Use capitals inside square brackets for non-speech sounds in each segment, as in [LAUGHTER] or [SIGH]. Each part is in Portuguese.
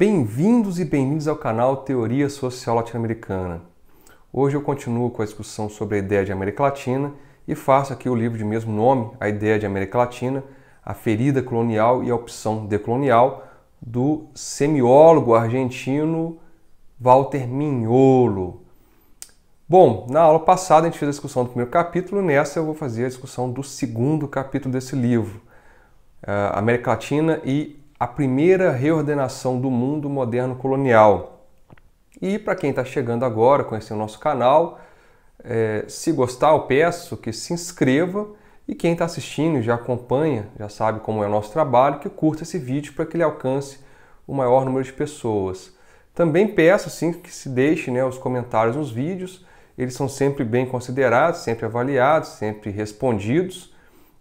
Bem-vindos e bem-vindos ao canal Teoria Social Latino-Americana. Hoje eu continuo com a discussão sobre a ideia de América Latina e faço aqui o livro de mesmo nome, A Ideia de América Latina, A Ferida Colonial e a Opção Decolonial, do semiólogo argentino Walter Mignolo. Bom, na aula passada a gente fez a discussão do primeiro capítulo, nessa eu vou fazer a discussão do segundo capítulo desse livro, eh, América Latina e a primeira reordenação do mundo moderno colonial. E para quem está chegando agora, conhecer o nosso canal, é, se gostar, eu peço que se inscreva e quem está assistindo já acompanha, já sabe como é o nosso trabalho, que curta esse vídeo para que ele alcance o maior número de pessoas. Também peço sim que se deixe né, os comentários nos vídeos, eles são sempre bem considerados, sempre avaliados, sempre respondidos.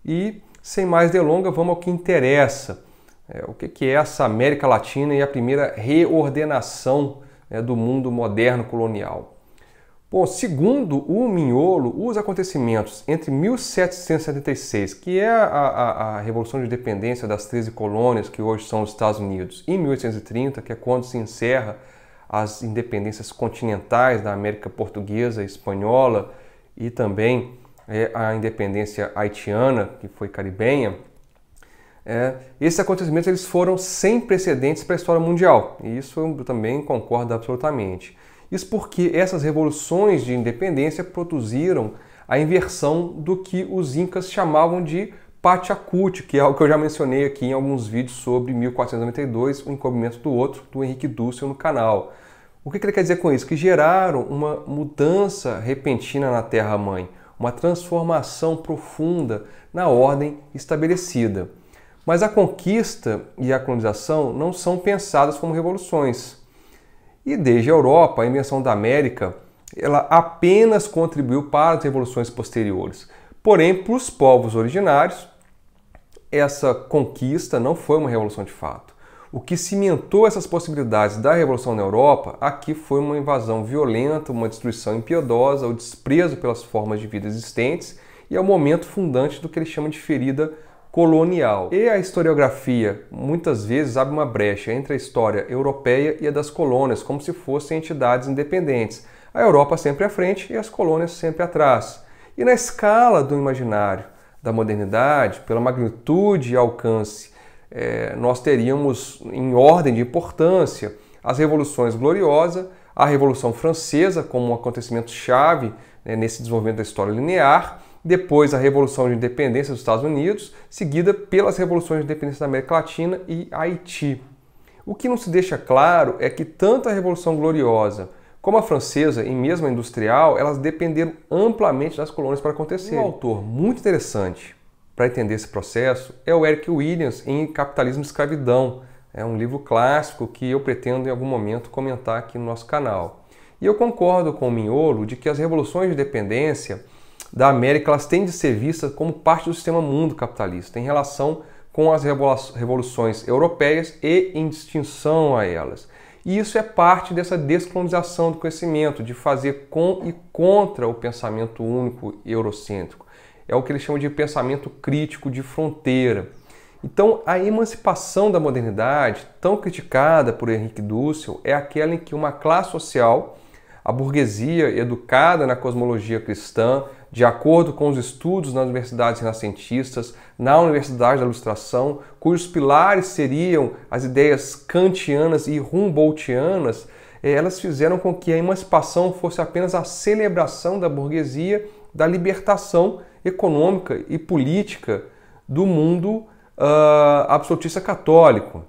E sem mais delongas, vamos ao que interessa. É, o que, que é essa América Latina e a primeira reordenação né, do mundo moderno colonial? Bom, segundo o Minholo, os acontecimentos entre 1776, que é a, a, a, Revolução de Independência das 13 colônias, que hoje são os Estados Unidos, e 1830, que é quando se encerra as independências continentais da América Portuguesa e Espanhola, e também é, a independência haitiana, que foi caribenha, é, esses acontecimentos eles foram sem precedentes para a história mundial, e isso eu também concordo absolutamente. Isso porque essas revoluções de independência produziram a inversão do que os incas chamavam de Pachacuti, que é o que eu já mencionei aqui em alguns vídeos sobre 1492, o encobrimento do outro, do Henrique Dúcio no canal. O que ele quer dizer com isso? Que geraram uma mudança repentina na Terra-mãe, uma transformação profunda na ordem estabelecida. Mas a conquista e a colonização não são pensadas como revoluções. E desde a Europa, a invenção da América, ela apenas contribuiu para as revoluções posteriores. Porém, para os povos originários, essa conquista não foi uma revolução de fato. O que cimentou essas possibilidades da revolução na Europa aqui foi uma invasão violenta, uma destruição impiedosa, o desprezo pelas formas de vida existentes e é o momento fundante do que ele chama de ferida colonial. E a historiografia muitas vezes abre uma brecha entre a história europeia e a das colônias, como se fossem entidades independentes. A Europa sempre à frente e as colônias sempre atrás. E na escala do imaginário da modernidade, pela magnitude e alcance, eh, nós teríamos em ordem de importância as revoluções gloriosa, a Revolução Francesa como um acontecimento chave né, nesse desenvolvimento da história linear, depois a Revolução de Independência dos Estados Unidos, seguida pelas Revoluções de Independência da América Latina e Haiti. O que não se deixa claro é que tanto a Revolução Gloriosa como a francesa e mesmo a industrial, elas dependeram amplamente das colônias para acontecer. Um autor muito interessante para entender esse processo é o Eric Williams em Capitalismo e Escravidão. É um livro clássico que eu pretendo em algum momento comentar aqui no nosso canal. E eu concordo com o Minholo de que as revoluções de dependência da América elas têm de ser vistas como parte do sistema mundo capitalista, em relação com as revoluções europeias e em distinção a elas. E isso é parte dessa descolonização do conhecimento, de fazer com e contra o pensamento único eurocêntrico. É o que eles chamam de pensamento crítico de fronteira. Então, a emancipação da modernidade, tão criticada por Henrique Dussel, é aquela em que uma classe social, a burguesia educada na cosmologia cristã, de acordo com os estudos nas universidades renascentistas, na Universidade da Ilustração, cujos pilares seriam as ideias kantianas e humboldtianas, eh, elas fizeram com que a emancipação fosse apenas a celebração da burguesia da libertação econômica e política do mundo uh, absolutista católico.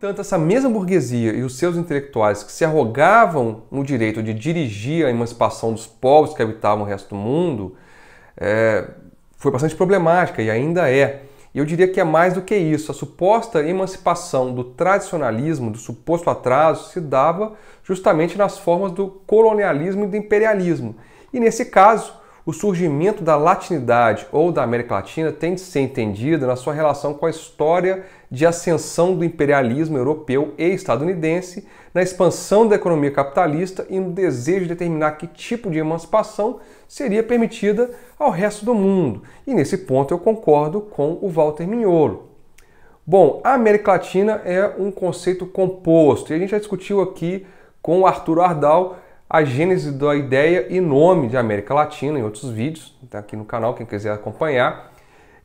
Tanto essa mesma burguesia e os seus intelectuais que se arrogavam no direito de dirigir a emancipação dos povos que habitavam o resto do mundo é, foi bastante problemática e ainda é. E eu diria que é mais do que isso. A suposta emancipação do tradicionalismo, do suposto atraso, se dava justamente nas formas do colonialismo e do imperialismo. E nesse caso, o surgimento da latinidade ou da América Latina tem de ser entendido na sua relação com a história de ascensão do imperialismo europeu e estadunidense, na expansão da economia capitalista e no desejo de determinar que tipo de emancipação seria permitida ao resto do mundo. E nesse ponto eu concordo com o Walter Mignolo. Bom, a América Latina é um conceito composto e a gente já discutiu aqui com o Arthur Ardal a gênese da ideia e nome de América Latina em outros vídeos, tá aqui no canal, quem quiser acompanhar.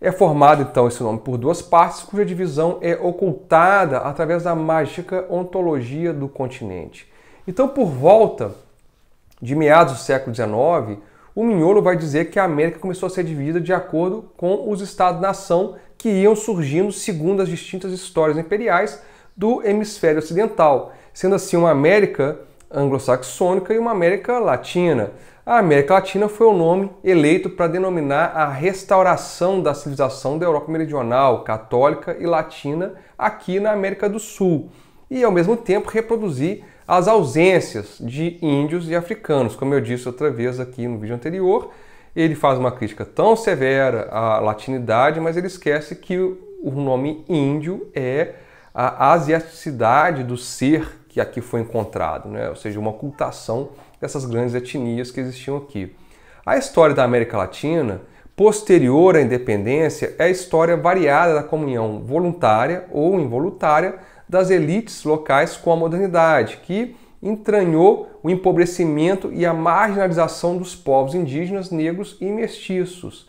É formado então esse nome por duas partes, cuja divisão é ocultada através da mágica ontologia do continente. Então, por volta de meados do século XIX, o Minholo vai dizer que a América começou a ser dividida de acordo com os Estados-nação que iam surgindo segundo as distintas histórias imperiais do hemisfério ocidental, sendo assim uma América anglo-saxônica e uma América Latina. A América Latina foi o nome eleito para denominar a restauração da civilização da Europa meridional, católica e latina aqui na América do Sul, e ao mesmo tempo reproduzir as ausências de índios e africanos. Como eu disse outra vez aqui no vídeo anterior, ele faz uma crítica tão severa à latinidade, mas ele esquece que o nome índio é a asiaticidade do ser que aqui foi encontrado, né? ou seja, uma ocultação dessas grandes etnias que existiam aqui. A história da América Latina, posterior à independência, é a história variada da comunhão voluntária ou involuntária das elites locais com a modernidade, que entranhou o empobrecimento e a marginalização dos povos indígenas, negros e mestiços.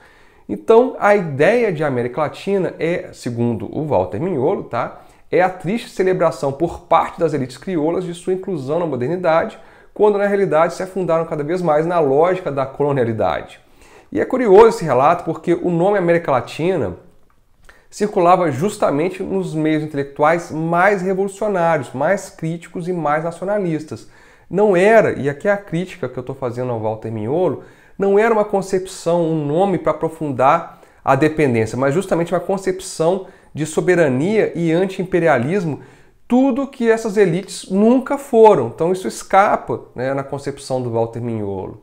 Então, a ideia de América Latina é, segundo o Walter Mignolo, tá? é a triste celebração por parte das elites crioulas de sua inclusão na modernidade, quando na realidade se afundaram cada vez mais na lógica da colonialidade. E é curioso esse relato porque o nome América Latina circulava justamente nos meios intelectuais mais revolucionários, mais críticos e mais nacionalistas. Não era, e aqui é a crítica que eu estou fazendo ao Walter Mignolo, não era uma concepção, um nome para aprofundar a dependência, mas justamente uma concepção de soberania e anti-imperialismo, tudo que essas elites nunca foram. Então isso escapa né, na concepção do Walter Mignolo.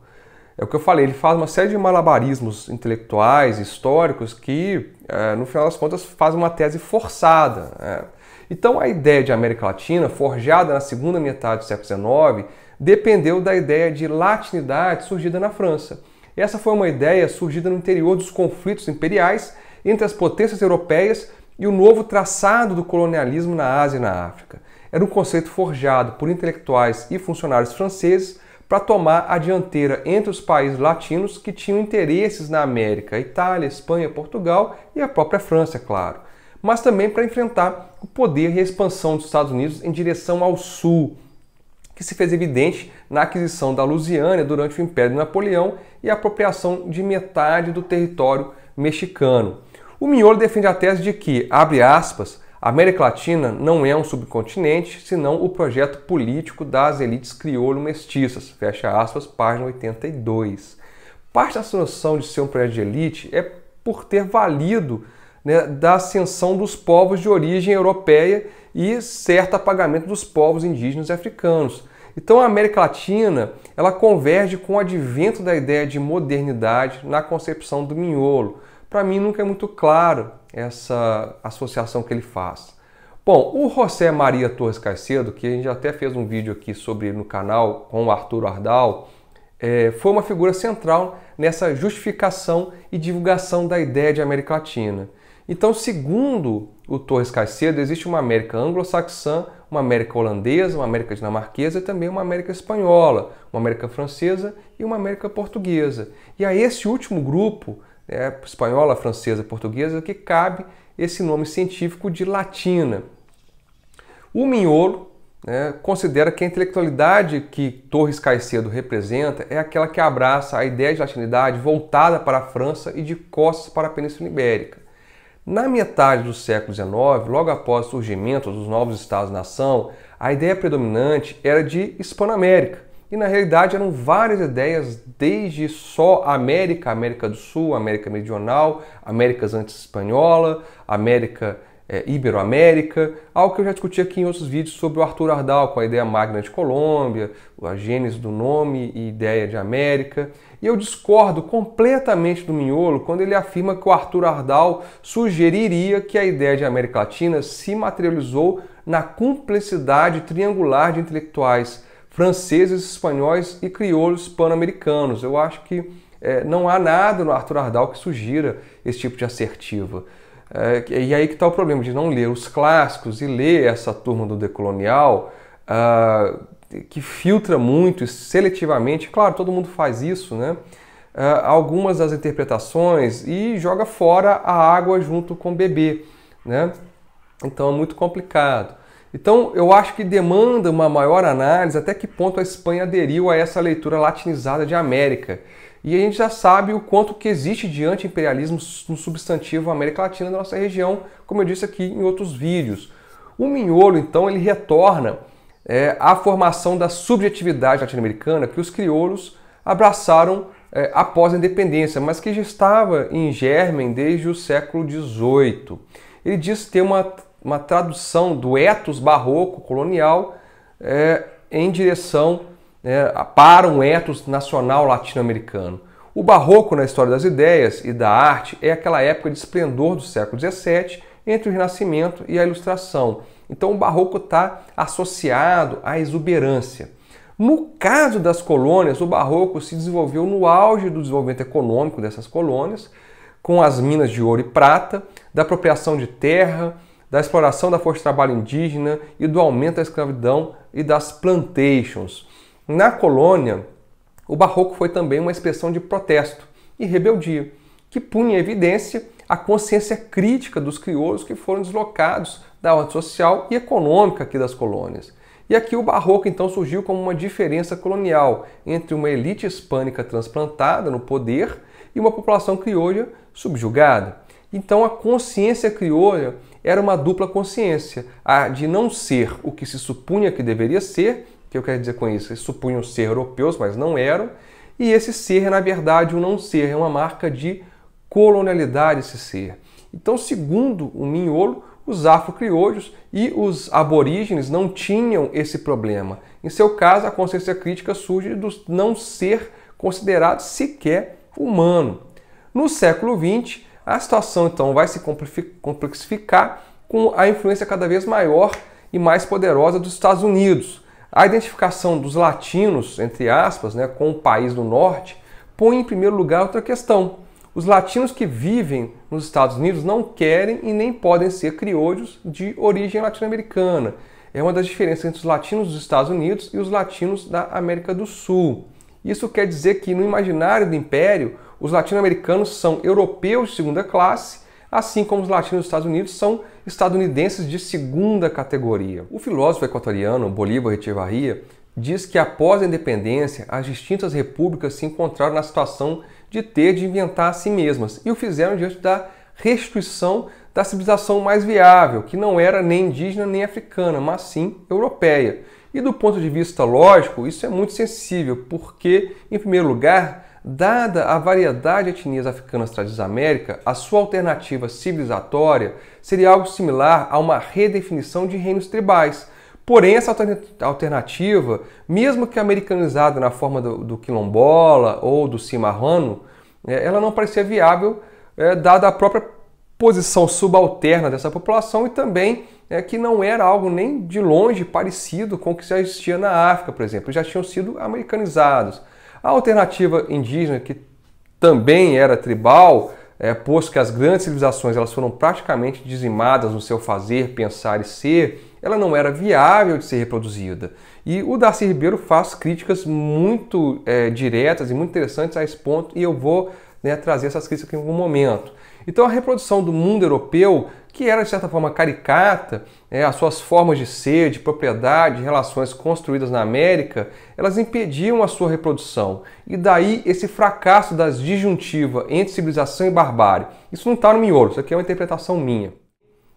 É o que eu falei, ele faz uma série de malabarismos intelectuais, históricos, que, é, no final das contas, faz uma tese forçada. Né. Então a ideia de América Latina, forjada na segunda metade do século XIX, dependeu da ideia de latinidade surgida na França. Essa foi uma ideia surgida no interior dos conflitos imperiais entre as potências europeias e o novo traçado do colonialismo na Ásia e na África. Era um conceito forjado por intelectuais e funcionários franceses para tomar a dianteira entre os países latinos que tinham interesses na América, Itália, Espanha, Portugal e a própria França, é claro, mas também para enfrentar o poder e a expansão dos Estados Unidos em direção ao sul, que se fez evidente na aquisição da Lusiânia durante o Império de Napoleão e a apropriação de metade do território mexicano. O Miolo defende a tese de que, abre aspas, a América Latina não é um subcontinente, senão o projeto político das elites crioulo-mestiças, fecha aspas, página 82. Parte da noção de ser um projeto de elite é por ter valido né, da ascensão dos povos de origem europeia e certo apagamento dos povos indígenas e africanos. Então a América Latina ela converge com o advento da ideia de modernidade na concepção do minholo para mim nunca é muito claro essa associação que ele faz. Bom, o José Maria Torres Caicedo, que a gente até fez um vídeo aqui sobre ele no canal com o Arthur Ardal, é, foi uma figura central nessa justificação e divulgação da ideia de América Latina. Então, segundo o Torres Caicedo, existe uma América anglo-saxã, uma América holandesa, uma América dinamarquesa e também uma América espanhola, uma América francesa e uma América portuguesa. E a esse último grupo é espanhola, francesa, portuguesa, que cabe esse nome científico de latina. O Minholo né, considera que a intelectualidade que Torres Caicedo representa é aquela que abraça a ideia de latinidade voltada para a França e de costas para a Península Ibérica. Na metade do século XIX, logo após o surgimento dos novos Estados-nação, a ideia predominante era de Hispanoamérica, e na realidade eram várias ideias, desde só América, América do Sul, América Meridional, Américas antes espanhola, América é, Iberoamérica, algo que eu já discuti aqui em outros vídeos sobre o Arthur Ardal, com a ideia magna de Colômbia, a gênese do nome e ideia de América. E eu discordo completamente do Minholo quando ele afirma que o Arthur Ardal sugeriria que a ideia de América Latina se materializou na cumplicidade triangular de intelectuais franceses, espanhóis e crioulos pan-americanos. Eu acho que é, não há nada no Arthur Ardal que sugira esse tipo de assertiva. É, e aí que está o problema de não ler os clássicos e ler essa turma do decolonial, ah, que filtra muito seletivamente, claro, todo mundo faz isso, né? Ah, algumas das interpretações e joga fora a água junto com o bebê, né? Então é muito complicado. Então, eu acho que demanda uma maior análise até que ponto a Espanha aderiu a essa leitura latinizada de América. E a gente já sabe o quanto que existe de anti-imperialismo no substantivo América Latina da nossa região, como eu disse aqui em outros vídeos. O Minholo, então, ele retorna é, à formação da subjetividade latino-americana que os crioulos abraçaram é, após a independência, mas que já estava em germen desde o século XVIII. Ele diz ter uma uma tradução do etos barroco colonial é, em direção é, para um etos nacional latino-americano. O barroco na história das ideias e da arte é aquela época de esplendor do século XVII entre o Renascimento e a Ilustração. Então o barroco está associado à exuberância. No caso das colônias, o barroco se desenvolveu no auge do desenvolvimento econômico dessas colônias, com as minas de ouro e prata, da apropriação de terra, da exploração da força de trabalho indígena e do aumento da escravidão e das plantations. Na colônia, o barroco foi também uma expressão de protesto e rebeldia, que punha em evidência a consciência crítica dos crioulos que foram deslocados da ordem social e econômica aqui das colônias. E aqui o barroco então surgiu como uma diferença colonial entre uma elite hispânica transplantada no poder e uma população crioula subjugada. Então a consciência crioula era uma dupla consciência, a de não ser o que se supunha que deveria ser, que eu quero dizer com isso, eles supunham ser europeus, mas não eram, e esse ser é, na verdade, um não ser, é uma marca de colonialidade esse ser. Então, segundo o Minholo, os afro crioulos e os aborígenes não tinham esse problema. Em seu caso, a consciência crítica surge do não ser considerado sequer humano. No século XX, a situação então vai se complexificar com a influência cada vez maior e mais poderosa dos Estados Unidos. A identificação dos latinos, entre aspas, né, com o país do norte, põe em primeiro lugar outra questão. Os latinos que vivem nos Estados Unidos não querem e nem podem ser crioulos de origem latino-americana. É uma das diferenças entre os latinos dos Estados Unidos e os latinos da América do Sul. Isso quer dizer que no imaginário do império, os latino-americanos são europeus de segunda classe, assim como os latinos dos Estados Unidos são estadunidenses de segunda categoria. O filósofo equatoriano Bolívar Echevarria diz que após a independência, as distintas repúblicas se encontraram na situação de ter de inventar a si mesmas e o fizeram diante da restituição da civilização mais viável, que não era nem indígena nem africana, mas sim europeia. E do ponto de vista lógico, isso é muito sensível, porque, em primeiro lugar, Dada a variedade de etnias africanas trazidas à América, a sua alternativa civilizatória seria algo similar a uma redefinição de reinos tribais. Porém, essa alternativa, mesmo que americanizada na forma do, do quilombola ou do cimarrano, é, ela não parecia viável, é, dada a própria posição subalterna dessa população e também é, que não era algo nem de longe parecido com o que já existia na África, por exemplo. Já tinham sido americanizados. A alternativa indígena, que também era tribal, é, posto que as grandes civilizações elas foram praticamente dizimadas no seu fazer, pensar e ser, ela não era viável de ser reproduzida. E o Darcy Ribeiro faz críticas muito é, diretas e muito interessantes a esse ponto, e eu vou né, trazer essas críticas aqui em algum momento. Então a reprodução do mundo europeu, que era de certa forma caricata, é, as suas formas de ser, de propriedade, de relações construídas na América, elas impediam a sua reprodução. E daí esse fracasso das disjuntiva entre civilização e barbárie. Isso não está no miolo, isso aqui é uma interpretação minha.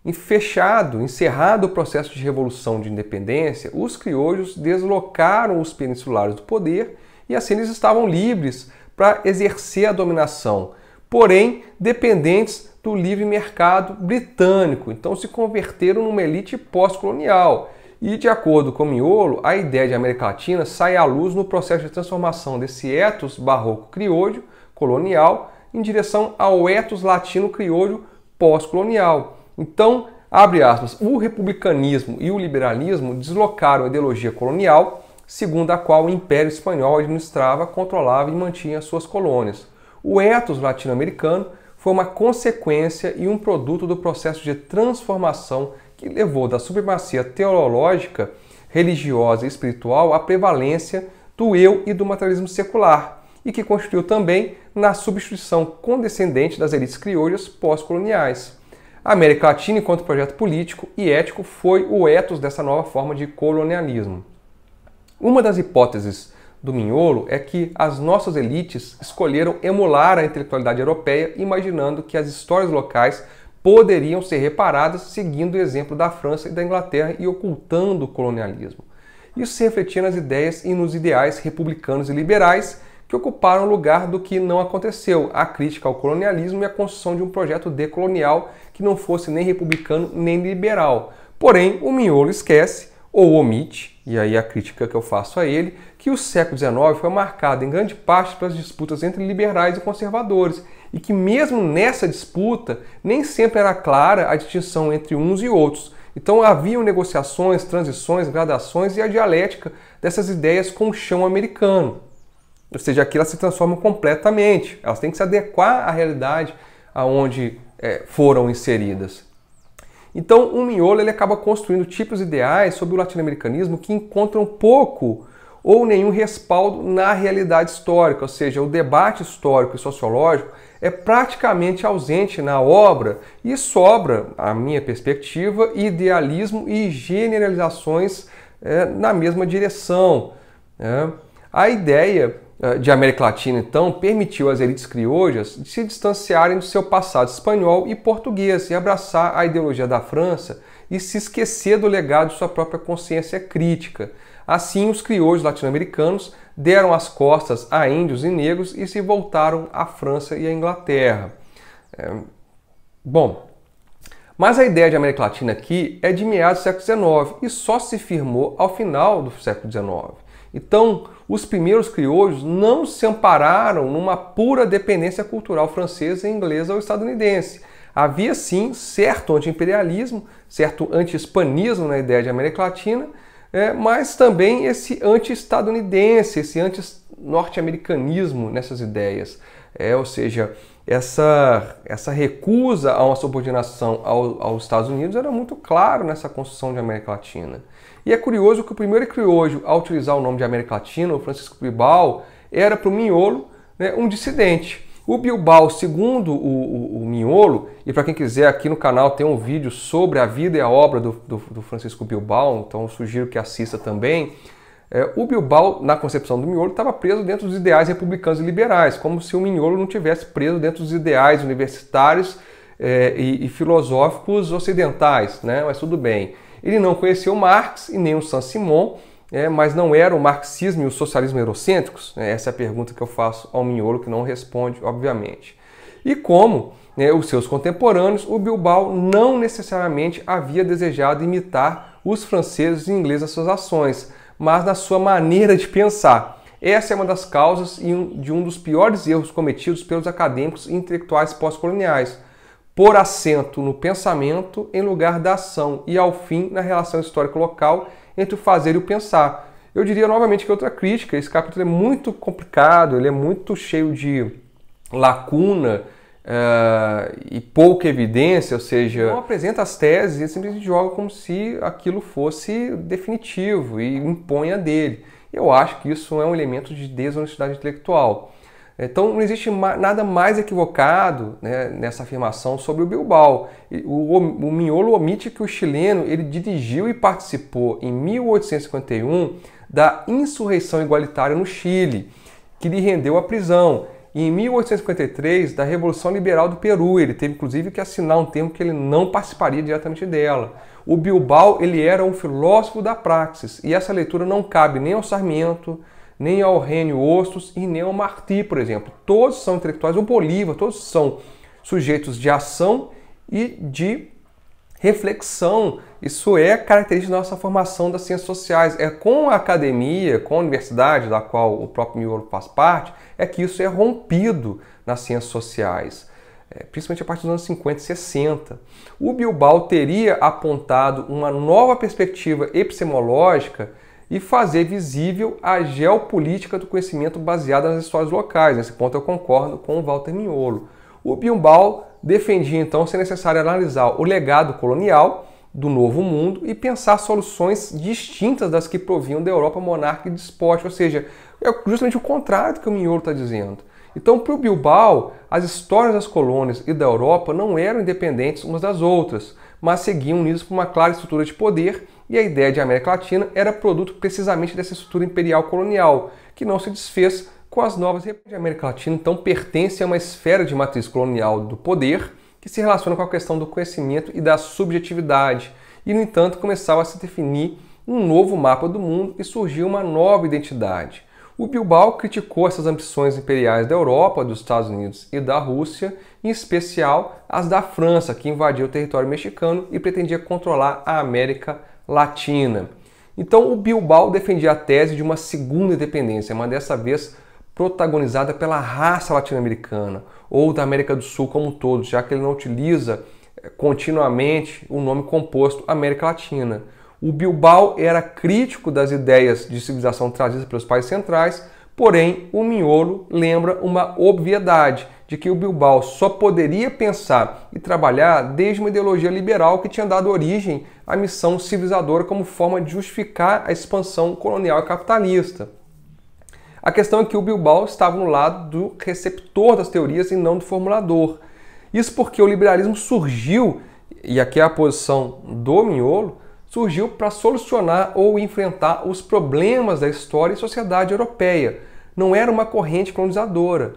E fechado, encerrado o processo de revolução de independência, os criolhos deslocaram os peninsulares do poder e assim eles estavam livres para exercer a dominação, porém dependentes do livre mercado britânico, então se converteram numa elite pós-colonial. E de acordo com Miolo, a ideia de América Latina sai à luz no processo de transformação desse etos barroco criolho colonial em direção ao etos latino criolho pós-colonial. Então, abre aspas, o republicanismo e o liberalismo deslocaram a ideologia colonial, segundo a qual o Império Espanhol administrava, controlava e mantinha suas colônias. O ethos latino-americano foi uma consequência e um produto do processo de transformação que levou da supremacia teológica, religiosa e espiritual à prevalência do eu e do materialismo secular, e que constituiu também na substituição condescendente das elites criolhas pós-coloniais. A América Latina, enquanto projeto político e ético, foi o ethos dessa nova forma de colonialismo. Uma das hipóteses do Minholo é que as nossas elites escolheram emular a intelectualidade europeia, imaginando que as histórias locais poderiam ser reparadas seguindo o exemplo da França e da Inglaterra e ocultando o colonialismo. Isso se refletia nas ideias e nos ideais republicanos e liberais que ocuparam o lugar do que não aconteceu, a crítica ao colonialismo e a construção de um projeto decolonial que não fosse nem republicano nem liberal. Porém, o Minholo esquece ou omite, e aí a crítica que eu faço a ele, que o século XIX foi marcado em grande parte pelas disputas entre liberais e conservadores, e que mesmo nessa disputa nem sempre era clara a distinção entre uns e outros. Então haviam negociações, transições, gradações e a dialética dessas ideias com o chão americano. Ou seja, aqui elas se transformam completamente, elas têm que se adequar à realidade aonde é, foram inseridas. Então, o um Miolo ele acaba construindo tipos ideais sobre o latino-americanismo que encontram pouco ou nenhum respaldo na realidade histórica, ou seja, o debate histórico e sociológico é praticamente ausente na obra e sobra, a minha perspectiva, idealismo e generalizações é, na mesma direção. Né? A ideia eh, de América Latina, então, permitiu às elites criolhas se distanciarem do seu passado espanhol e português e abraçar a ideologia da França e se esquecer do legado de sua própria consciência crítica. Assim, os crioulos latino-americanos deram as costas a índios e negros e se voltaram à França e à Inglaterra. É... Bom, mas a ideia de América Latina aqui é de meados do século XIX e só se firmou ao final do século XIX. Então, os primeiros crioulos não se ampararam numa pura dependência cultural francesa, inglesa ou estadunidense. Havia sim certo anti-imperialismo, certo anti-hispanismo na ideia de América Latina, é, mas também esse anti-estadunidense, esse anti-norte-americanismo nessas ideias. É, ou seja, essa, essa recusa a uma subordinação ao, aos Estados Unidos era muito claro nessa construção de América Latina. E é curioso que o primeiro criojo a utilizar o nome de América Latina, o Francisco Bilbao, era para o Minholo né, um dissidente. O Bilbao, segundo o, o, o Minholo, e para quem quiser, aqui no canal tem um vídeo sobre a vida e a obra do, do, do Francisco Bilbao, então sugiro que assista também. É, o Bilbao, na concepção do Minholo, estava preso dentro dos ideais republicanos e liberais, como se o Minholo não tivesse preso dentro dos ideais universitários é, e, e, filosóficos ocidentais, né? mas tudo bem. Ele não conheceu Marx e nem o Saint-Simon, é, mas não era o marxismo e o socialismo eurocêntricos? É, essa é a pergunta que eu faço ao Minholo, que não responde, obviamente. E como né, os seus contemporâneos, o Bilbao não necessariamente havia desejado imitar os franceses e ingleses nas suas ações, mas na sua maneira de pensar. Essa é uma das causas de um dos piores erros cometidos pelos acadêmicos e intelectuais pós-coloniais, por assento no pensamento em lugar da ação e, ao fim, na relação histórica local entre o fazer e o pensar. Eu diria novamente que outra crítica, esse capítulo é muito complicado, ele é muito cheio de lacuna uh, e pouca evidência, ou seja, não apresenta as teses e simplesmente joga como se aquilo fosse definitivo e impõe a dele. Eu acho que isso é um elemento de desonestidade intelectual. Então não existe nada mais equivocado né, nessa afirmação sobre o Bilbao. O, o Minholo omite que o chileno ele dirigiu e participou em 1851 da insurreição igualitária no Chile, que lhe rendeu a prisão. E em 1853 da Revolução Liberal do Peru. Ele teve inclusive que assinar um termo que ele não participaria diretamente dela. O Bilbao ele era um filósofo da praxis e essa leitura não cabe nem ao Sarmiento nem ao Rênio Ostos e nem ao Martí, por exemplo. Todos são intelectuais, o Bolívar, todos são sujeitos de ação e de reflexão. Isso é característica da nossa formação das ciências sociais. É com a academia, com a universidade, da qual o próprio Miolo faz parte, é que isso é rompido nas ciências sociais. É, principalmente a partir dos anos 50 e 60. O Bilbao teria apontado uma nova perspectiva epistemológica e fazer visível a geopolítica do conhecimento baseada nas histórias locais. Nesse ponto eu concordo com o Walter Minholo. O Biumbal defendia então ser necessário analisar o legado colonial do Novo Mundo e pensar soluções distintas das que provinham da Europa monárquica e despótica, ou seja, é justamente o contrário do que o Minholo está dizendo. Então, para o Bilbao, as histórias das colônias e da Europa não eram independentes umas das outras, mas seguiam unidas por uma clara estrutura de poder e a ideia de América Latina era produto precisamente dessa estrutura imperial colonial, que não se desfez com as novas repúblicas. A América Latina então pertence a uma esfera de matriz colonial do poder que se relaciona com a questão do conhecimento e da subjetividade, e no entanto começava a se definir um novo mapa do mundo e surgiu uma nova identidade. O Bilbao criticou essas ambições imperiais da Europa, dos Estados Unidos e da Rússia, em especial as da França, que invadiu o território mexicano e pretendia controlar a América Latina. Então, o Bilbao defendia a tese de uma segunda independência, mas dessa vez protagonizada pela raça latino-americana ou da América do Sul como um todo, já que ele não utiliza eh, continuamente o nome composto América Latina. O Bilbao era crítico das ideias de civilização trazidas pelos países centrais, Porém, o miolo lembra uma obviedade de que o Bilbao só poderia pensar e trabalhar desde uma ideologia liberal que tinha dado origem à missão civilizadora como forma de justificar a expansão colonial e capitalista. A questão é que o Bilbao estava no lado do receptor das teorias e não do formulador. Isso porque o liberalismo surgiu, e aqui é a posição do miolo, surgiu para solucionar ou enfrentar os problemas da história e sociedade europeia. Não era uma corrente colonizadora.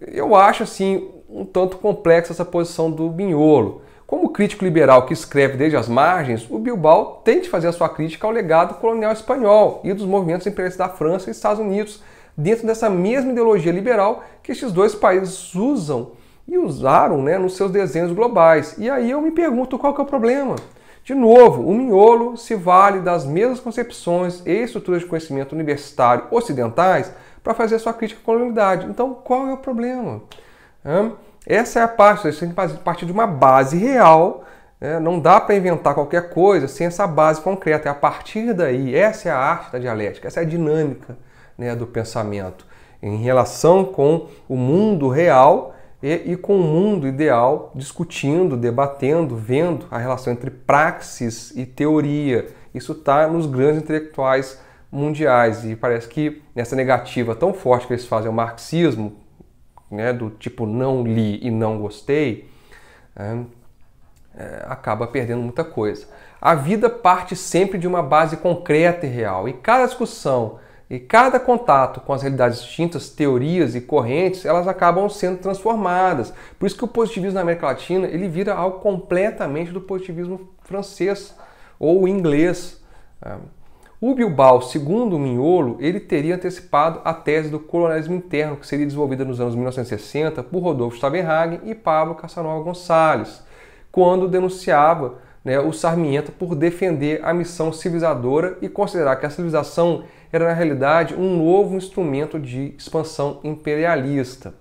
Eu acho assim um tanto complexa essa posição do Binholo. Como crítico liberal que escreve desde as margens, o Bilbao tem de fazer a sua crítica ao legado colonial espanhol e dos movimentos imperialistas da França e Estados Unidos, dentro dessa mesma ideologia liberal que estes dois países usam e usaram né, nos seus desenhos globais. E aí eu me pergunto qual que é o problema. De novo, o miolo se vale das mesmas concepções e estruturas de conhecimento universitário ocidentais para fazer sua crítica à colonialidade. Então, qual é o problema? Essa é a parte, você tem que partir de uma base real né? não dá para inventar qualquer coisa sem essa base concreta. É a partir daí, essa é a arte da dialética, essa é a dinâmica né, do pensamento em relação com o mundo real e, e, com o mundo ideal, discutindo, debatendo, vendo a relação entre praxis e teoria. Isso está nos grandes intelectuais mundiais e parece que nessa negativa tão forte que eles fazem ao marxismo, né, do tipo não li e não gostei, é, é, acaba perdendo muita coisa. A vida parte sempre de uma base concreta e real e cada discussão e cada contato com as realidades distintas, teorias e correntes, elas acabam sendo transformadas. Por isso que o positivismo na América Latina, ele vira algo completamente do positivismo francês ou inglês. É. O Bilbao, segundo o Minholo, ele teria antecipado a tese do colonialismo interno, que seria desenvolvida nos anos 1960 por Rodolfo Stavenhagen e Pablo Casanova Gonçalves, quando denunciava né, o Sarmiento por defender a missão civilizadora e considerar que a civilização era na realidade um novo instrumento de expansão imperialista.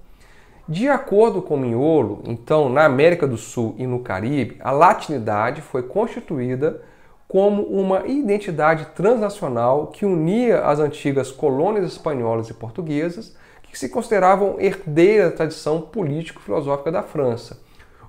De acordo com Minholo, então, na América do Sul e no Caribe, a latinidade foi constituída como uma identidade transnacional que unia as antigas colônias espanholas e portuguesas, que se consideravam herdeiras da tradição político-filosófica da França.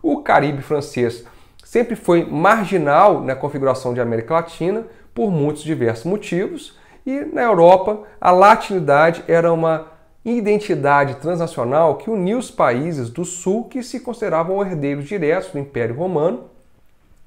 O Caribe francês sempre foi marginal na configuração de América Latina por muitos diversos motivos, e na Europa, a latinidade era uma identidade transnacional que unia os países do sul que se consideravam herdeiros diretos do Império Romano,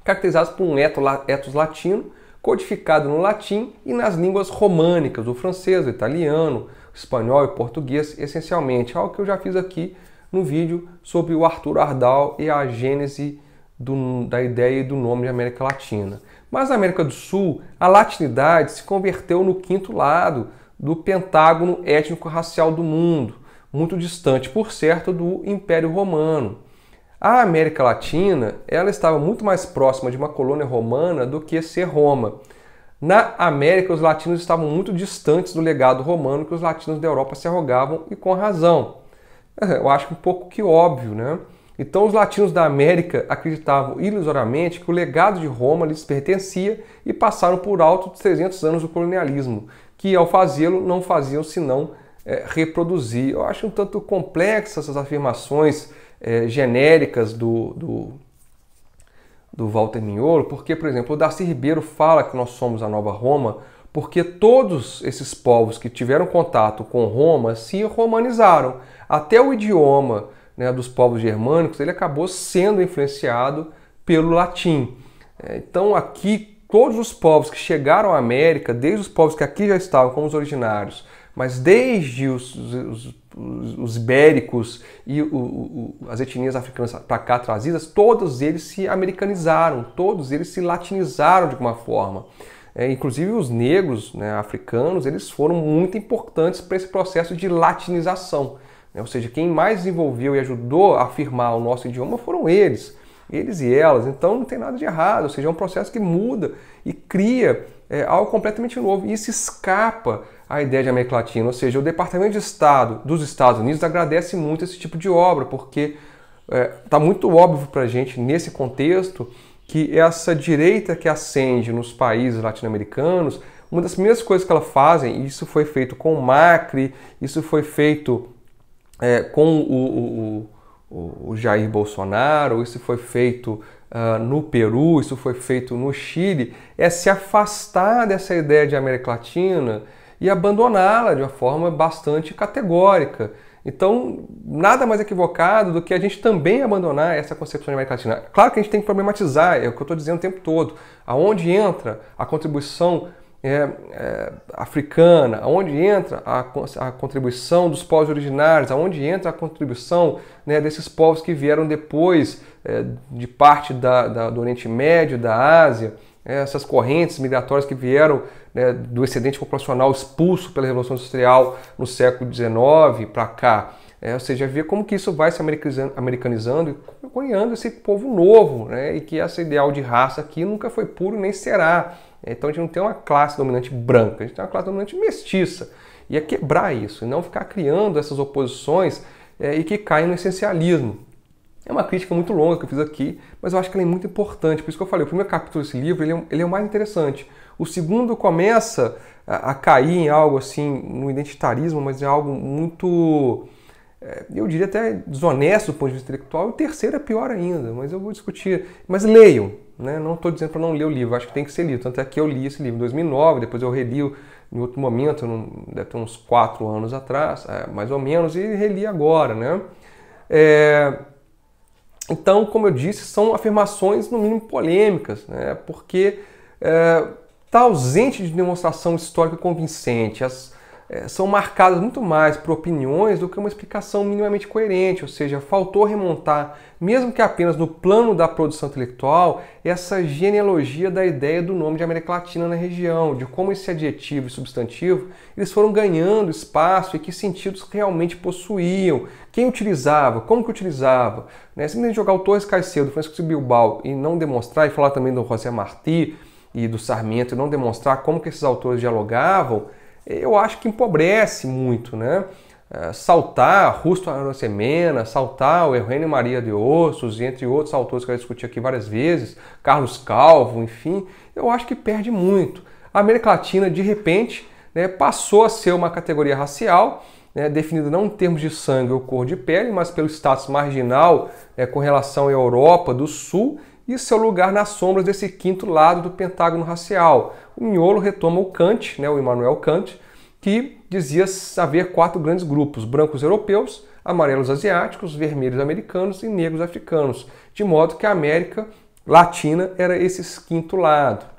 caracterizados por um etos latino, codificado no latim e nas línguas românicas, o francês, o italiano, o espanhol e o português, essencialmente, algo que eu já fiz aqui no vídeo sobre o Arthur Ardal e a gênese do, da ideia e do nome de América Latina. Mas na América do Sul, a latinidade se converteu no quinto lado do pentágono étnico-racial do mundo, muito distante, por certo, do Império Romano. A América Latina, ela estava muito mais próxima de uma colônia romana do que ser Roma. Na América, os latinos estavam muito distantes do legado romano que os latinos da Europa se arrogavam e com razão. [LAUGHS] Eu acho um pouco que óbvio, né? Então, os latinos da América acreditavam ilusoriamente que o legado de Roma lhes pertencia e passaram por alto dos 300 anos do colonialismo, que ao fazê-lo não faziam senão é, reproduzir. Eu acho um tanto complexas essas afirmações é, genéricas do, do, do Walter Mignolo, porque, por exemplo, o Darcy Ribeiro fala que nós somos a nova Roma porque todos esses povos que tiveram contato com Roma se romanizaram. Até o idioma né, dos povos germânicos, ele acabou sendo influenciado pelo latim. É, então aqui todos os povos que chegaram à América, desde os povos que aqui já estavam como os originários, mas desde os, os, os, os ibéricos e o, o, as etnias africanas para cá trazidas, todos eles se americanizaram, todos eles se latinizaram de alguma forma. É, inclusive os negros né, africanos, eles foram muito importantes para esse processo de latinização. Né? Ou seja, quem mais desenvolveu e ajudou a afirmar o nosso idioma foram eles, eles e elas. Então não tem nada de errado, ou seja, é um processo que muda e cria é, algo completamente novo. E isso escapa à ideia de América Latina, ou seja, o Departamento de Estado dos Estados Unidos agradece muito esse tipo de obra, porque está é, tá muito óbvio para a gente, nesse contexto, que essa direita que ascende nos países latino-americanos, uma das primeiras coisas que ela fazem, e isso foi feito com o Macri, isso foi feito é, com o, o, o, Jair Bolsonaro, isso foi feito uh, no Peru, isso foi feito no Chile, é se afastar dessa ideia de América Latina e abandoná-la de uma forma bastante categórica. Então, nada mais equivocado do que a gente também abandonar essa concepção de América Latina. Claro que a gente tem que problematizar, é o que eu estou dizendo o tempo todo. Aonde entra a contribuição é, é, africana, aonde entra a, a contribuição dos povos originários, aonde entra a contribuição né, desses povos que vieram depois é, de parte da, da, do Oriente Médio, da Ásia, né, essas correntes migratórias que vieram né, do excedente populacional expulso pela Revolução Industrial no século XIX para cá. É, ou seja, ver como que isso vai se americanizando, e ganhando esse povo novo, né, e que esse ideal de raça aqui nunca foi puro nem será. Então a gente não tem uma classe dominante branca, a gente tem uma classe dominante mestiça. E é quebrar isso, e não ficar criando essas oposições é, e que caem no essencialismo. É uma crítica muito longa que eu fiz aqui, mas eu acho que ela é muito importante. Por isso que eu falei, o primeiro capítulo desse livro ele é, ele é o mais interessante. O segundo começa a, a, cair em algo assim, no identitarismo, mas é algo muito, é, eu diria até desonesto do ponto de vista intelectual. O terceiro é pior ainda, mas eu vou discutir. Mas leiam, né? Não estou dizendo para não ler o livro, acho que tem que ser lido. Tanto é que eu li esse livro em 2009, depois eu reli em outro momento, deve ter uns quatro anos atrás, é, mais ou menos, e reli agora. Né? É... Então, como eu disse, são afirmações no mínimo polêmicas, né? porque está é... Tá ausente de demonstração histórica convincente. As é, são marcadas muito mais por opiniões do que uma explicação minimamente coerente, ou seja, faltou remontar, mesmo que apenas no plano da produção intelectual, essa genealogia da ideia do nome de América Latina na região, de como esse adjetivo e substantivo eles foram ganhando espaço e que sentidos realmente possuíam, quem utilizava, como que utilizava. Né? gente jogar o Torres Caicedo, Francisco Bilbao e não demonstrar, e falar também do José Martí e do Sarmento e não demonstrar como que esses autores dialogavam, eu acho que empobrece muito, né? É, saltar Rusto Arosemena, saltar o Eugênio Maria de Ossos, e entre outros autores que eu discuti aqui várias vezes, Carlos Calvo, enfim, eu acho que perde muito. A América Latina, de repente, né, passou a ser uma categoria racial, né, definida não em termos de sangue ou cor de pele, mas pelo status marginal né, com relação à Europa do Sul e seu lugar nas sombras desse quinto lado do pentágono racial. O Miolo retoma o Kant, né, o Immanuel Kant, que dizia haver quatro grandes grupos: brancos europeus, amarelos asiáticos, vermelhos americanos e negros africanos, de modo que a América Latina era esse quinto lado.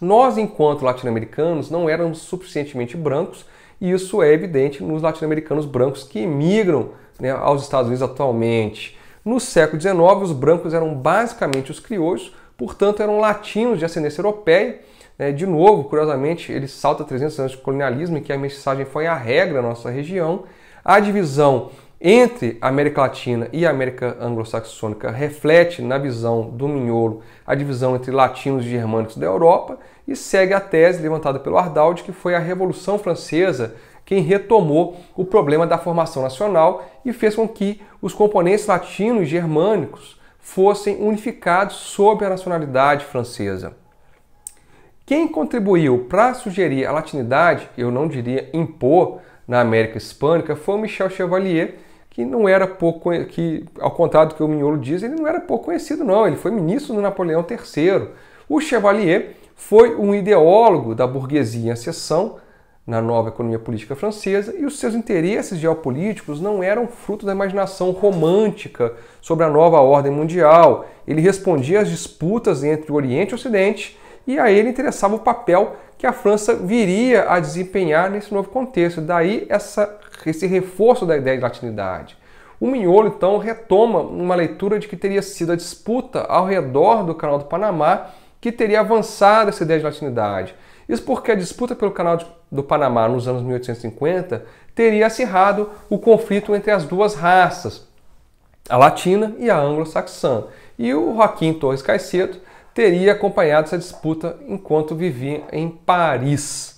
Nós, enquanto latino-americanos, não éramos suficientemente brancos, e isso é evidente nos latino-americanos brancos que imigram né, aos Estados Unidos atualmente. No século XIX, os brancos eram basicamente os crioulos, portanto, eram latinos de ascendência europeia. Né? De novo, curiosamente, ele salta 300 anos de colonialismo, em que a mestiçagem foi a regra na nossa região. A divisão entre a América Latina e a América Anglo-Saxônica reflete, na visão do Minholo, a divisão entre latinos e germânicos da Europa e segue a tese levantada pelo Ardaud, que foi a Revolução Francesa quem retomou o problema da formação nacional e fez com que os componentes latinos e germânicos fossem unificados sob a nacionalidade francesa. Quem contribuiu para sugerir a latinidade, eu não diria impor, na América Hispânica foi o Michel Chevalier, que não era pouco que ao contrário do que o Minholo diz, ele não era pouco conhecido não, ele foi ministro do Napoleão III. O Chevalier foi um ideólogo da burguesia em ascensão, na nova economia política francesa e os seus interesses geopolíticos não eram fruto da imaginação romântica sobre a nova ordem mundial. Ele respondia às disputas entre o Oriente e o Ocidente e a ele interessava o papel que a França viria a desempenhar nesse novo contexto. Daí essa, esse reforço da ideia de latinidade. O Minholo, então, retoma uma leitura de que teria sido a disputa ao redor do Canal do Panamá que teria avançado essa ideia de latinidade isso porque a disputa pelo canal do Panamá nos anos 1850 teria acirrado o conflito entre as duas raças, a latina e a anglo-saxã. E o Joaquim Torres Caicedo teria acompanhado essa disputa enquanto vivia em Paris.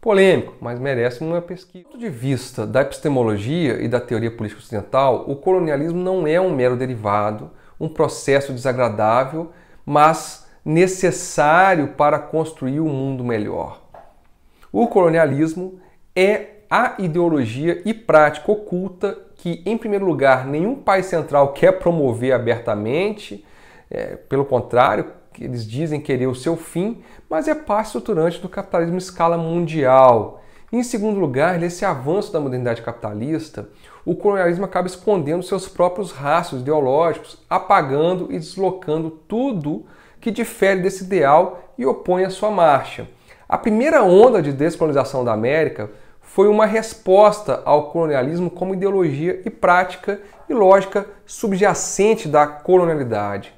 Polêmico, mas merece uma pesquisa. Do ponto de vista da epistemologia e da teoria política ocidental, o colonialismo não é um mero derivado, um processo desagradável, mas necessário para construir um mundo melhor. O colonialismo é a ideologia e prática oculta que, em primeiro lugar, nenhum país central quer promover abertamente, é, pelo contrário, eles dizem querer o seu fim, mas é parte estruturante do capitalismo em escala mundial. Em segundo lugar, nesse avanço da modernidade capitalista, o colonialismo acaba escondendo seus próprios rastros ideológicos, apagando e deslocando tudo que difere desse ideal e opõe a sua marcha. A primeira onda de descolonização da América foi uma resposta ao colonialismo como ideologia e prática e lógica subjacente da colonialidade.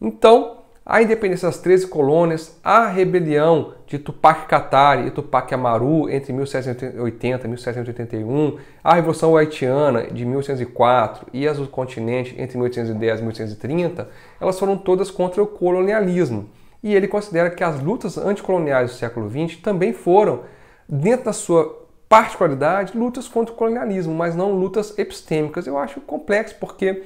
Então, a independência das 13 colônias, a rebelião de Tupac Katari e Tupac Amaru entre 1780 e 1781, a Revolução Haitiana de 1804 e as do continente entre 1810 e 1830, elas foram todas contra o colonialismo. E ele considera que as lutas anticoloniais do século XX também foram, dentro da sua particularidade, lutas contra o colonialismo, mas não lutas epistêmicas. Eu acho complexo porque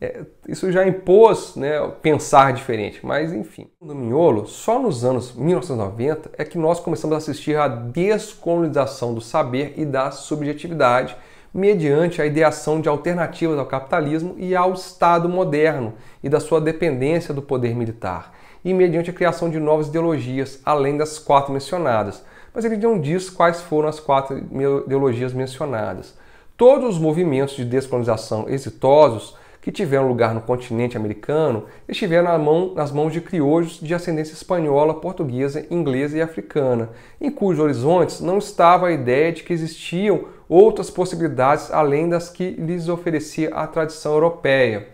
é, isso já impôs né, pensar diferente, mas enfim. No Minholo, só nos anos 1990 é que nós começamos a assistir à descolonização do saber e da subjetividade mediante a ideação de alternativas ao capitalismo e ao Estado moderno e da sua dependência do poder militar, e mediante a criação de novas ideologias, além das quatro mencionadas. Mas ele não diz quais foram as quatro ideologias mencionadas. Todos os movimentos de descolonização exitosos que tiveram lugar no continente americano estiveram na mão, nas mãos de crioulos de ascendência espanhola, portuguesa, inglesa e africana, em cujos horizontes não estava a ideia de que existiam outras possibilidades além das que lhes oferecia a tradição europeia.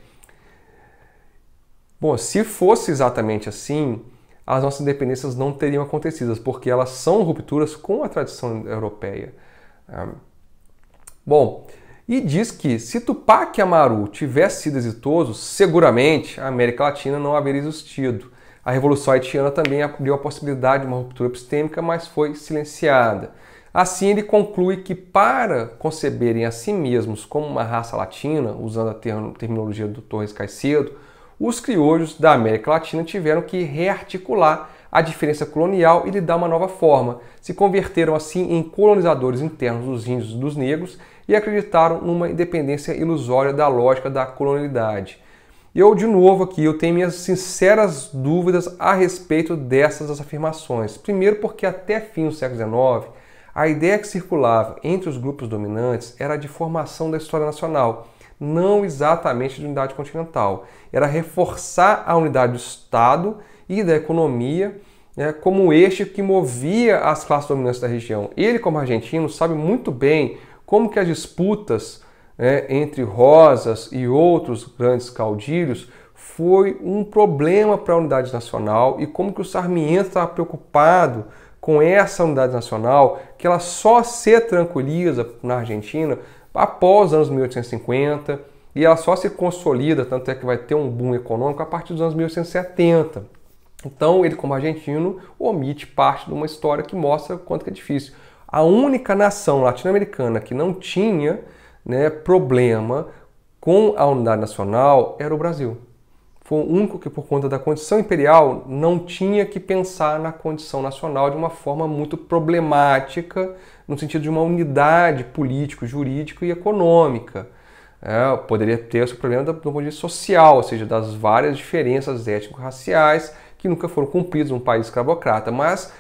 Bom, se fosse exatamente assim, as nossas independências não teriam acontecido, porque elas são rupturas com a tradição europeia. Ah, bom, e diz que se Tupac Amaru tivesse sido exitoso, seguramente a América Latina não haveria existido. A Revolução Haitiana também abriu a possibilidade de uma ruptura epistêmica, mas foi silenciada. Assim, ele conclui que para conceberem a si mesmos como uma raça latina, usando a terminologia do Torres Caicedo, os crioulos da América Latina tiveram que rearticular a diferença colonial e lhe dá uma nova forma. Se converteram assim em colonizadores internos dos índios e dos negros e acreditaram numa independência ilusória da lógica da colonialidade. Eu, de novo, aqui eu tenho minhas sinceras dúvidas a respeito dessas afirmações. Primeiro, porque até fim do século XIX, a ideia que circulava entre os grupos dominantes era a de formação da história nacional, não exatamente de unidade continental. Era reforçar a unidade do Estado e da economia né, como este que movia as classes dominantes da região. Ele, como argentino, sabe muito bem como que as disputas né, entre Rosas e outros grandes caudilhos foi um problema para a unidade nacional e como que o Sarmiento estava preocupado com essa unidade nacional, que ela só se tranquiliza na Argentina após os anos 1850 e ela só se consolida, tanto é que vai ter um boom econômico a partir dos anos 1870. Então, ele, como argentino, omite parte de uma história que mostra o quanto é difícil. A única nação latino-americana que não tinha né, problema com a unidade nacional era o Brasil. Foi o único que, por conta da condição imperial, não tinha que pensar na condição nacional de uma forma muito problemática, no sentido de uma unidade político, jurídico e econômica. É, poderia ter esse problema do ponto de vista social, ou seja, das várias diferenças étnico-raciais que nunca foram cumpridos, um país escravocrata, mas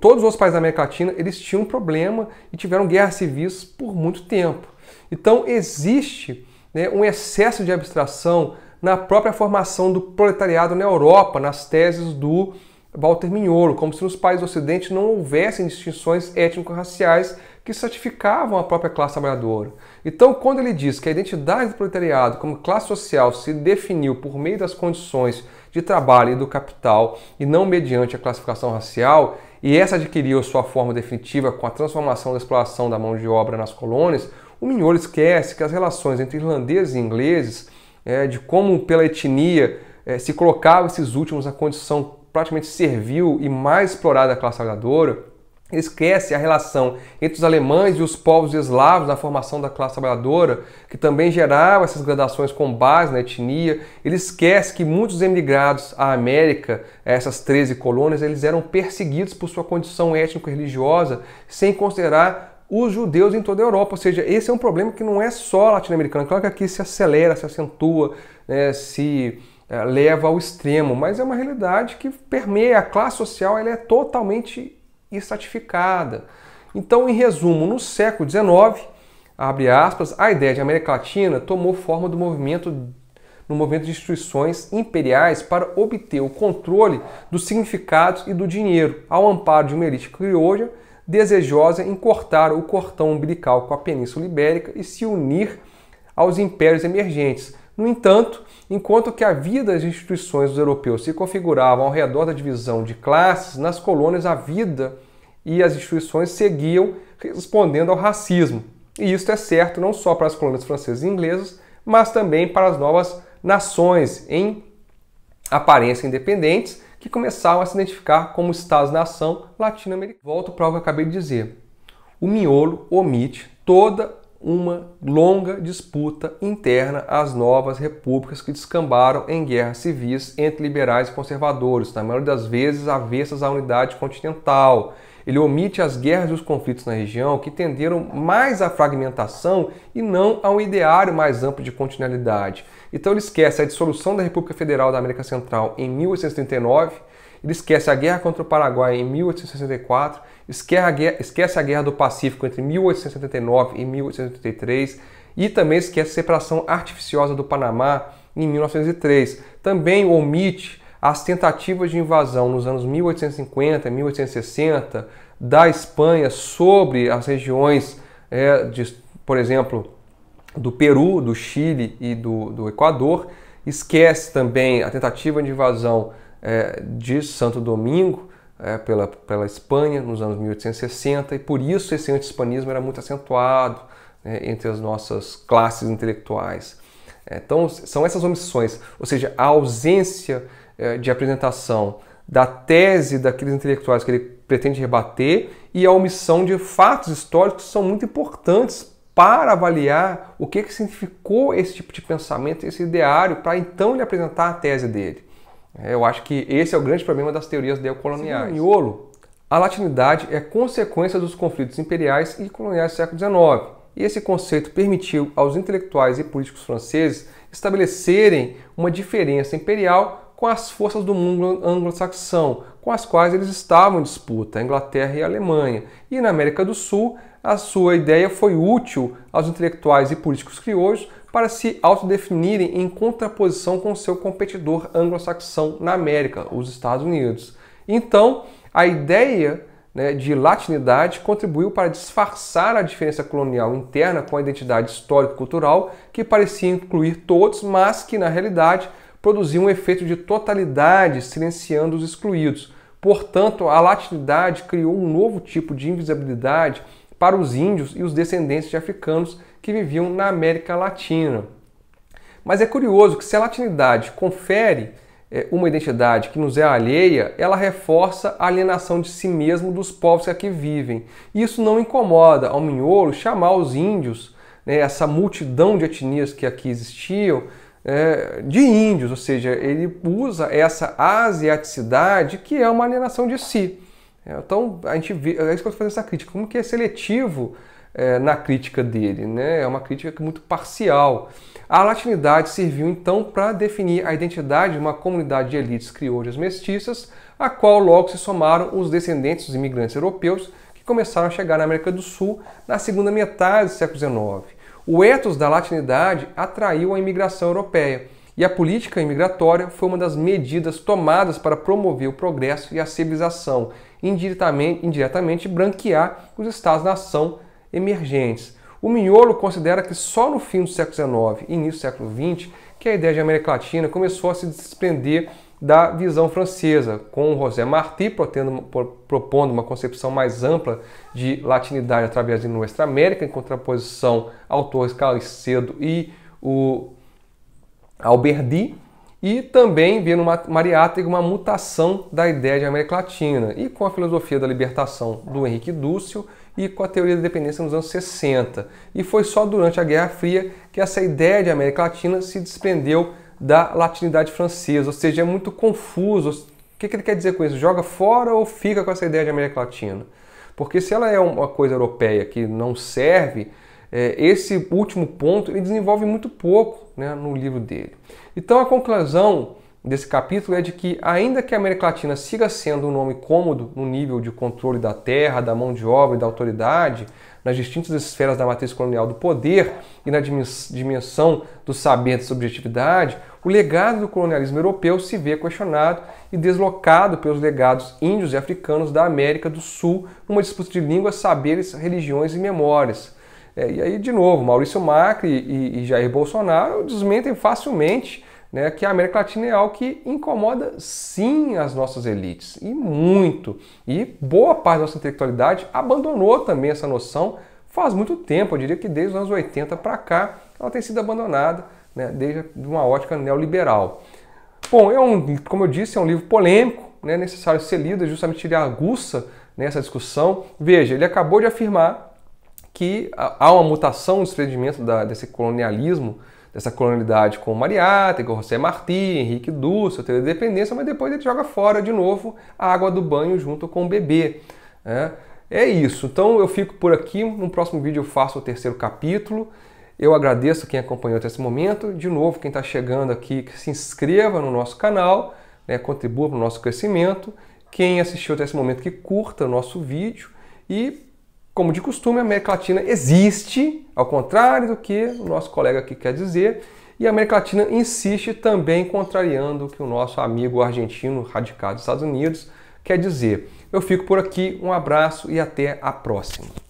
todos os países da América Latina, eles tinham um problema e tiveram guerras civis por muito tempo. Então existe né, um excesso de abstração na própria formação do proletariado na Europa, nas teses do Walter Mignolo, como se nos países do Ocidente não houvessem distinções étnico-raciais que certificavam a própria classe trabalhadora. Então, quando ele diz que a identidade do proletariado como classe social se definiu por meio das condições de trabalho e do capital e não mediante a classificação racial, e essa adquiriu sua forma definitiva com a transformação da exploração da mão de obra nas colônias, o Mignolo esquece que as relações entre irlandeses e ingleses, é, de como pela etnia é, se colocavam esses últimos na condição praticamente servil e mais explorada da classe trabalhadora, esquece a relação entre os alemães e os povos eslavos na formação da classe trabalhadora, que também gerava essas gradações com base na etnia. Ele esquece que muitos emigrados à América, essas 13 colônias, eles eram perseguidos por sua condição étnico-religiosa, sem considerar os judeus em toda a Europa. Ou seja, esse é um problema que não é só latino-americano. Claro que aqui se acelera, se acentua, né, se eh, leva ao extremo, mas é uma realidade que permeia a classe social, ela é totalmente e estratificada. Então, em resumo, no século XIX, abre aspas, a ideia de América Latina tomou forma do movimento no movimento de instituições imperiais para obter o controle dos significados e do dinheiro, ao amparo de uma elite crioula desejosa em cortar o cordão umbilical com a Península Ibérica e se unir aos impérios emergentes, no entanto, enquanto que a vida das instituições dos europeus se configurava ao redor da divisão de classes, nas colônias a vida e as instituições seguiam respondendo ao racismo. E isso é certo não só para as colônias francesas e inglesas, mas também para as novas nações em aparência independentes que começavam a se identificar como Estados-nação latino americanos Volto para o que eu acabei de dizer. O miolo omite toda uma longa disputa interna às novas repúblicas que descambaram em guerras civis entre liberais e conservadores, na maioria das vezes avessas à unidade continental ele omite as guerras e os conflitos na região que tenderam mais à fragmentação e não a um ideário mais amplo de continuidade. Então ele esquece a dissolução da República Federal da América Central em 1839, ele esquece a guerra contra o Paraguai em 1864, esquece a guerra do Pacífico entre 1879 e 1883 e também esquece a separação artificiosa do Panamá em 1903. Também omite as tentativas de invasão nos anos 1850 1860 da Espanha sobre as regiões, é, de, por exemplo, do Peru, do Chile e do, do Equador. Esquece também a tentativa de invasão é, de Santo Domingo é, pela, pela Espanha nos anos 1860 e por isso esse anti-hispanismo era muito acentuado né, entre as nossas classes intelectuais. É, então, são essas omissões, ou seja, a ausência eh, de apresentação da tese daqueles intelectuais que ele pretende rebater e a omissão de fatos históricos que são muito importantes para avaliar o que, que significou esse tipo de pensamento, esse ideário, para então ele apresentar a tese dele. Eh, eu acho que esse é o grande problema das teorias neocoloniais. Sim, Iolo, a latinidade é consequência dos conflitos imperiais e coloniais do século XIX. E esse conceito permitiu aos intelectuais e políticos franceses estabelecerem uma diferença imperial com as forças do mundo anglo-saxão, com as quais eles estavam em disputa, a Inglaterra e a Alemanha. E na América do Sul, a sua ideia foi útil aos intelectuais e políticos crioulos para se autodefinirem em contraposição com seu competidor anglo-saxão na América, os Estados Unidos. Então, a ideia né, de latinidade contribuiu para disfarçar a diferença colonial interna com a identidade histórico-cultural que parecia incluir todos, mas que na realidade produzia um efeito de totalidade, silenciando os excluídos. Portanto, a latinidade criou um novo tipo de invisibilidade para os índios e os descendentes de africanos que viviam na América Latina. Mas é curioso que se a latinidade confere eh, uma identidade que nos é alheia, ela reforça a alienação de si mesmo dos povos que aqui vivem. Isso não incomoda ao Minholo chamar os índios, né, essa multidão de etnias que aqui existiam, é, de índios, ou seja, ele usa essa asiaticidade que é uma alienação de si. É, então, a gente vê, é isso que eu estou fazendo essa crítica, como que é seletivo é, na crítica dele, né? é uma crítica é muito parcial. A latinidade serviu então para definir a identidade de uma comunidade de elites crioulas mestiças, a qual logo se somaram os descendentes dos imigrantes europeus que começaram a chegar na América do Sul na segunda metade do século XIX. O ethos da latinidade atraiu a imigração europeia e a política imigratória foi uma das medidas tomadas para promover o progresso e a civilização, indiretamente, indiretamente branquear os Estados-nação emergentes. O Minholo considera que só no fim do século XIX e início do século XX que a ideia de América Latina começou a se desprender da visão francesa, com José Martí propondo uma concepção mais ampla de latinidade através de Nuestra América, em contraposição ao Torres Caicedo e o Alberdi, e também vendo no Mariátegui uma mutação da ideia de América Latina, e com a filosofia da libertação do Henrique Dúcio e com a teoria da dependência nos anos 60. E foi só durante a Guerra Fria que essa ideia de América Latina se desprendeu da latinidade francesa, ou seja, é muito confuso. O que, que ele quer dizer com isso? Joga fora ou fica com essa ideia de América Latina? Porque se ela é uma coisa europeia que não serve, é, esse último ponto ele desenvolve muito pouco né, no livro dele. Então a conclusão desse capítulo é de que, ainda que a América Latina siga sendo um nome cômodo no nível de controle da terra, da mão de obra e da autoridade, nas distintas esferas da matriz colonial do poder e na dimensão do saber de subjetividade, o legado do colonialismo europeu se vê questionado e deslocado pelos legados índios e africanos da América do Sul numa disputa de línguas, saberes, religiões e memórias. É, e aí, de novo, Maurício Macri e, e Jair Bolsonaro desmentem facilmente né, que a América Latina é algo que incomoda sim as nossas elites, e muito. E boa parte da nossa intelectualidade abandonou também essa noção faz muito tempo, eu diria que desde os anos 80 para cá ela tem sido abandonada né, desde uma ótica neoliberal. Bom, é um, como eu disse, é um livro polêmico, né, necessário ser lido, justamente ele aguça nessa né, discussão. Veja, ele acabou de afirmar que há uma mutação, um desprendimento da, desse colonialismo, dessa colonialidade com Mariata, com José Martí, Henrique Dussel, teoria da dependência, mas depois ele joga fora de novo a água do banho junto com o bebê. Né? É isso. Então eu fico por aqui. No próximo vídeo eu faço o terceiro capítulo. Eu agradeço quem acompanhou até esse momento. De novo, quem está chegando aqui, que se inscreva no nosso canal, né, contribua para o nosso crescimento. Quem assistiu até esse momento, que curta o nosso vídeo. E, como de costume, a América Latina existe, ao contrário do que o nosso colega aqui quer dizer. E a América Latina insiste também contrariando o que o nosso amigo argentino radicado nos Estados Unidos quer dizer. Eu fico por aqui, um abraço e até a próxima.